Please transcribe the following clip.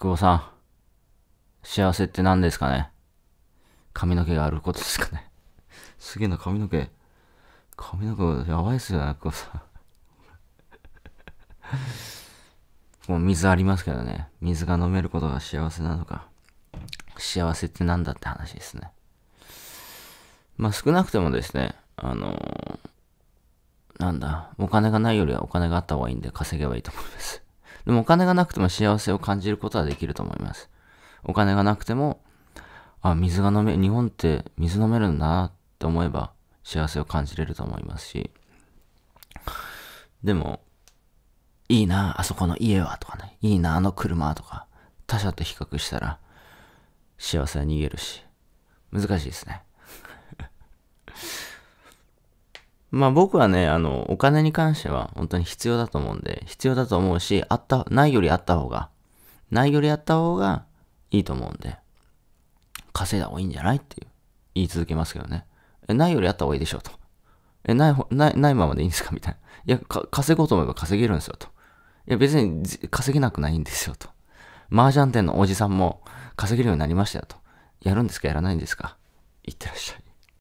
久保さん、幸せって何ですかね髪の毛があることですかね すげえな、髪の毛。髪の毛、やばいっすよね、久保さん もう水ありますけどね。水が飲めることが幸せなのか。幸せって何だって話ですね。まあ少なくてもですね、あのー、なんだ、お金がないよりはお金があった方がいいんで稼げばいいと思います。でもお金がなくても幸せを感じることはできると思います。お金がなくても、あ、水が飲め、日本って水飲めるんだなって思えば幸せを感じれると思いますし、でも、いいな、あそこの家はとかね、いいな、あの車とか、他者と比較したら幸せは逃げるし、難しいですね。まあ僕はね、あの、お金に関しては本当に必要だと思うんで、必要だと思うし、あった、ないよりあった方が、ないよりあった方がいいと思うんで、稼いだ方がいいんじゃないっていう、言い続けますけどね。え、ないよりあった方がいいでしょうと。え、ない、ない、ないままでいいんですかみたいな。いや、稼ごうと思えば稼げるんですよと。いや、別に稼げなくないんですよと。麻雀店のおじさんも稼げるようになりましたよと。やるんですかやらないんですかいってらっしゃい。